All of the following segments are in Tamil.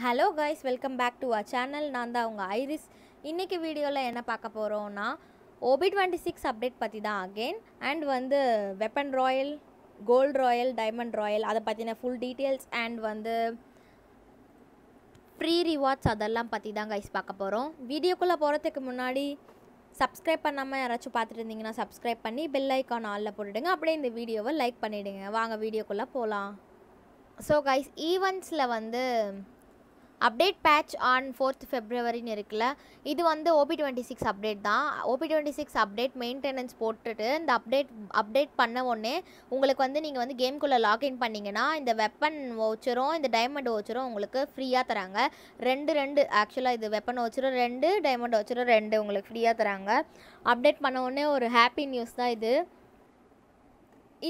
hello guys welcome back to a channel நான் தான் உங்கள் ஐரிஸ் இன்றைக்கி வீடியோவில் என்ன பார்க்க போகிறோன்னா ஓபி டுவெண்ட்டி சிக்ஸ் அப்டேட் பற்றி தான் அகெயின் அண்ட் வந்து weapon royal gold royal diamond royal அதை பற்றின ஃபுல் டீட்டெயில்ஸ் அண்ட் வந்து ஃப்ரீ ரிவார்ட்ஸ் அதெல்லாம் பற்றி தான் கைஸ் பார்க்க போகிறோம் வீடியோக்குள்ளே போகிறதுக்கு முன்னாடி சப்ஸ்கிரைப் பண்ணாமல் யாராச்சும் பார்த்துட்டு இருந்தீங்கன்னா சப்ஸ்கிரைப் பண்ணி பெல் ஐக்கான் ஆலில் போட்டுடுங்க அப்படியே இந்த வீடியோவை லைக் பண்ணிவிடுங்க வாங்க வீடியோக்குள்ளே போகலாம் ஸோ கைஸ் ஈவெண்ட்ஸில் வந்து அப்டேட் பேட்ச் ஆன் ஃபோர்த் ஃபெப்ரவரின்னு இருக்குல்ல இது வந்து ஓபி டுவெண்ட்டி சிக்ஸ் அப்டேட் தான் OB twenty six update maintenance போட்டுட்டு இந்த அப்டேட் அப்டேட் பண்ண உடனே உங்களுக்கு வந்து நீங்கள் வந்து கேம்குள்ளே லாக்இன் பண்ணிங்கன்னா இந்த வெப்பன் ஓச்சரும் இந்த டைமண்ட் ஓச்சரும் உங்களுக்கு ஃப்ரீயாக தராங்க ரெண்டு ரெண்டு ஆக்சுவலாக இது வெப்பன் ஓச்சரும் ரெண்டு டைமண்ட் வவுச்சரும் ரெண்டு உங்களுக்கு ஃப்ரீயாக தராங்க அப்டேட் பண்ண உடனே ஒரு ஹாப்பி நியூஸ் தான் இது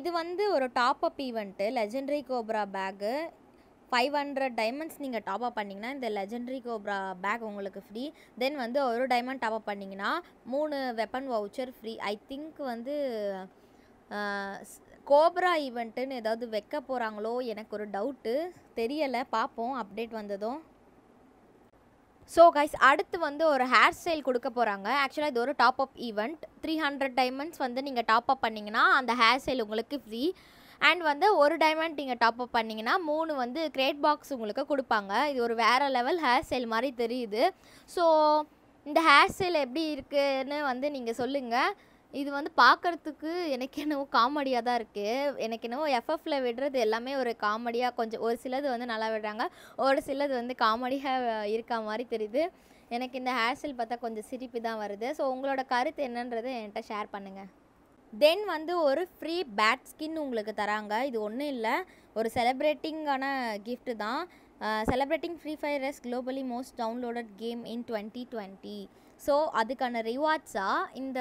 இது வந்து ஒரு top up event legendary cobra pack five hundred diamonds நீங்கள் டாப் அப் பண்ணிங்கன்னா இந்த லெஜெண்டரி கோப்ரா பேக் உங்களுக்கு ஃப்ரீ தென் வந்து ஒரு டைமண்ட் டாப் அப் பண்ணிங்கன்னா மூணு weapon voucher free I think வந்து கோப்ரா ஈவெண்ட்டுன்னு ஏதாவது வைக்க போகிறாங்களோ எனக்கு ஒரு டவுட்டு தெரியலை பார்ப்போம் அப்டேட் வந்ததும் ஸோ கைஸ் அடுத்து வந்து ஒரு ஹேர் ஸ்டைல் கொடுக்க போகிறாங்க ஆக்சுவலாக இது ஒரு top up event three hundred diamonds வந்து நீங்கள் டாப் அப் பண்ணிங்கன்னா அந்த ஹேர் ஸ்டைல் உங்களுக்கு ஃப்ரீ அண்ட் வந்து ஒரு டைமண்ட் நீங்கள் டாப் அப் பண்ணிங்கன்னா மூணு வந்து கிரேட் பாக்ஸ் உங்களுக்கு கொடுப்பாங்க இது ஒரு வேறு லெவல் ஹேர் ஸ்டைல் மாதிரி தெரியுது ஸோ இந்த ஹேர் ஸ்டைல் எப்படி இருக்குதுன்னு வந்து நீங்கள் சொல்லுங்கள் இது வந்து பார்க்குறதுக்கு எனக்கு என்னவோ காமெடியாக தான் இருக்குது எனக்கு என்னவோ எஃப்எஃப்ல விடுறது எல்லாமே ஒரு காமெடியாக கொஞ்சம் ஒரு சிலது வந்து நல்லா விடுறாங்க ஒரு சிலது வந்து காமெடியாக இருக்க மாதிரி தெரியுது எனக்கு இந்த ஹேர் ஸ்டைல் பார்த்தா கொஞ்சம் சிரிப்பு தான் வருது ஸோ உங்களோட கருத்து என்னன்றது என்கிட்ட ஷேர் பண்ணுங்கள் தென் வந்து ஒரு ஃப்ரீ பேட் ஸ்கின் உங்களுக்கு தராங்க இது ஒன்றும் இல்லை ஒரு செலிப்ரேட்டிங்கான கிஃப்ட்டு தான் celebrating Free Fire as globally most downloaded game in twenty twenty so அதுக்கான ரிவார்ட்ஸாக இந்த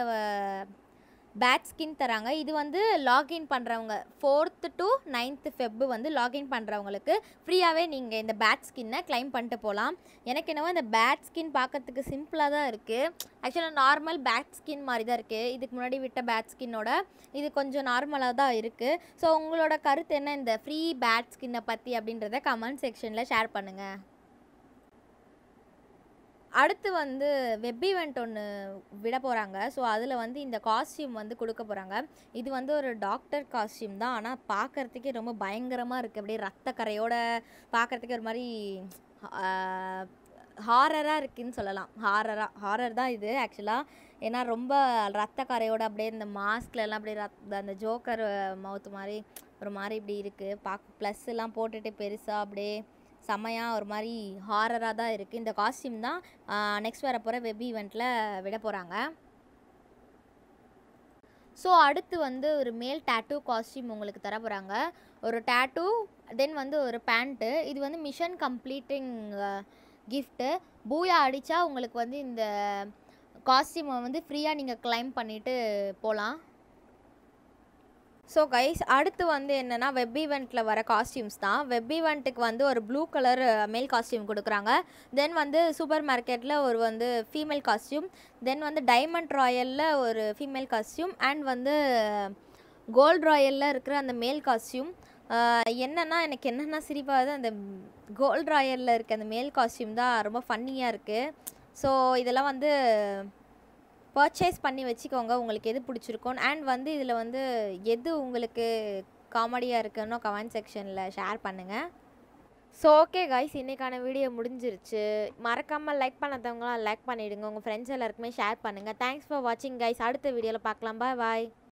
பேட் ஸ்கின் தராங்க இது வந்து லாகின் பண்ணுறவங்க ஃபோர்த்து டு நைன்த்து ஃபெப் வந்து லாகின் பண்ணுறவங்களுக்கு ஃப்ரீயாகவே நீங்கள் இந்த பேட் ஸ்கின்னை கிளைம் பண்ணிட்டு போகலாம் எனக்கு என்னவோ இந்த பேட் ஸ்கின் பார்க்கறதுக்கு சிம்பிளாக தான் இருக்குது ஆக்சுவலாக நார்மல் பேட் ஸ்கின் மாதிரி தான் இருக்குது இதுக்கு முன்னாடி விட்ட பேட் ஸ்கின்னோட இது கொஞ்சம் நார்மலாக தான் இருக்குது ஸோ உங்களோட கருத்து என்ன இந்த ஃப்ரீ பேட் ஸ்கின்னை பற்றி அப்படின்றத கமெண்ட் செக்ஷனில் ஷேர் பண்ணுங்கள் அடுத்து வந்து வெப் ஈவெண்ட் ஒன்று விட போகிறாங்க ஸோ அதில் வந்து இந்த காஸ்டியூம் வந்து கொடுக்க போகிறாங்க இது வந்து ஒரு டாக்டர் காஸ்டியூம் தான் ஆனால் பார்க்குறதுக்கே ரொம்ப பயங்கரமாக இருக்குது அப்படியே ரத்த கரையோட பார்க்குறதுக்கே ஒரு மாதிரி ஹாரராக இருக்குதுன்னு சொல்லலாம் ஹாரராக ஹாரர் தான் இது ஆக்சுவலாக ஏன்னா ரொம்ப ரத்த கரையோட அப்படியே இந்த மாஸ்க்லாம் அப்படியே ரத் அந்த ஜோக்கர் மவுத்து மாதிரி ஒரு மாதிரி இப்படி இருக்குது பார்க்க ப்ளஸ்லாம் போட்டுட்டு பெருசாக அப்படியே செம்மையாக ஒரு மாதிரி ஹாரராக தான் இருக்குது இந்த காஸ்டியூம் தான் நெக்ஸ்ட் வர போகிற வெப் ஈவெண்ட்டில் விட போகிறாங்க ஸோ அடுத்து வந்து ஒரு மேல் டேட்டூ காஸ்டியூம் உங்களுக்கு தர போகிறாங்க ஒரு டேட்டூ தென் வந்து ஒரு பேண்ட்டு இது வந்து மிஷன் கம்ப்ளீட்டிங் கிஃப்ட்டு பூயா அடித்தா உங்களுக்கு வந்து இந்த காஸ்டியூமை வந்து ஃப்ரீயாக நீங்கள் கிளைம் பண்ணிவிட்டு போகலாம் ஸோ கைஸ் அடுத்து வந்து என்னென்னா வெப் ஈவெண்ட்டில் வர காஸ்டியூம்ஸ் தான் வெப் ஈவெண்ட்டுக்கு வந்து ஒரு ப்ளூ கலர் மேல் காஸ்டியூம் கொடுக்குறாங்க தென் வந்து சூப்பர் மார்க்கெட்டில் ஒரு வந்து ஃபீமேல் காஸ்டியூம் தென் வந்து டைமண்ட் ராயலில் ஒரு ஃபீமேல் காஸ்டியூம் அண்ட் வந்து கோல்ட் ராயலில் இருக்கிற அந்த மேல் காஸ்டியூம் என்னென்னா எனக்கு என்னென்னா சிரிப்பாகுது அந்த கோல்ட் ராயலில் இருக்க அந்த மேல் காஸ்டியூம் தான் ரொம்ப ஃபன்னியாக இருக்குது ஸோ இதெல்லாம் வந்து பர்ச்சேஸ் பண்ணி வச்சுக்கோங்க உங்களுக்கு எது பிடிச்சிருக்கோம் அண்ட் வந்து இதில் வந்து எது உங்களுக்கு காமெடியாக இருக்குன்னு கமெண்ட் செக்ஷனில் ஷேர் பண்ணுங்கள் ஸோ ஓகே காய்ஸ் இன்றைக்கான வீடியோ முடிஞ்சிருச்சு மறக்காமல் லைக் பண்ணாதவங்களாம் லைக் பண்ணிவிடுங்க உங்கள் ஃப்ரெண்ட்ஸ் எல்லாருக்குமே ஷேர் பண்ணுங்கள் தேங்க்ஸ் ஃபார் வாட்சிங் கைஸ் அடுத்த வீடியோவில் பார்க்கலாம் பாய் பாய்